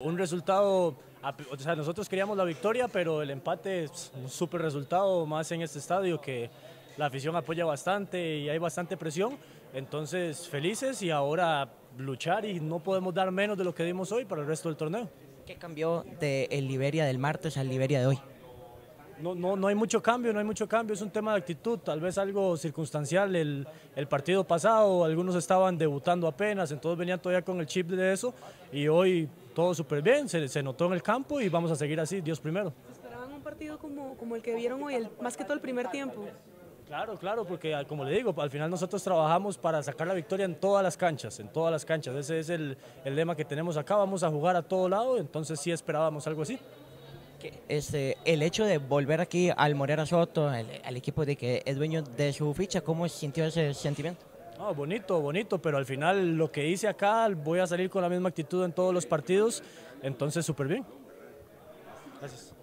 Un resultado, o sea, nosotros queríamos la victoria, pero el empate es un súper resultado, más en este estadio que la afición apoya bastante y hay bastante presión. Entonces, felices y ahora luchar y no podemos dar menos de lo que dimos hoy para el resto del torneo. ¿Qué cambió del de Liberia del martes al Liberia de hoy? no, hay mucho cambio, no hay mucho cambio, es un tema de actitud, tal vez algo circunstancial. El, partido pasado, algunos estaban debutando apenas, entonces venían todavía con el chip de eso y hoy todo súper bien, se, notó en el campo y vamos a seguir así, Dios primero. ¿Esperaban un partido como, el que vieron hoy, más que todo el primer tiempo? Claro, claro, porque ah, como le digo, al final nosotros trabajamos para sacar la victoria en todas las canchas, en todas las canchas. Ese es el, el lema que tenemos acá, vamos a jugar a todo lado, entonces sí esperábamos algo así este, el hecho de volver aquí al Morera Soto, al equipo de que es dueño de su ficha, ¿cómo sintió ese sentimiento? bonito, bonito, pero al final lo que hice acá voy a salir con la misma actitud en todos los partidos, entonces súper bien. Gracias.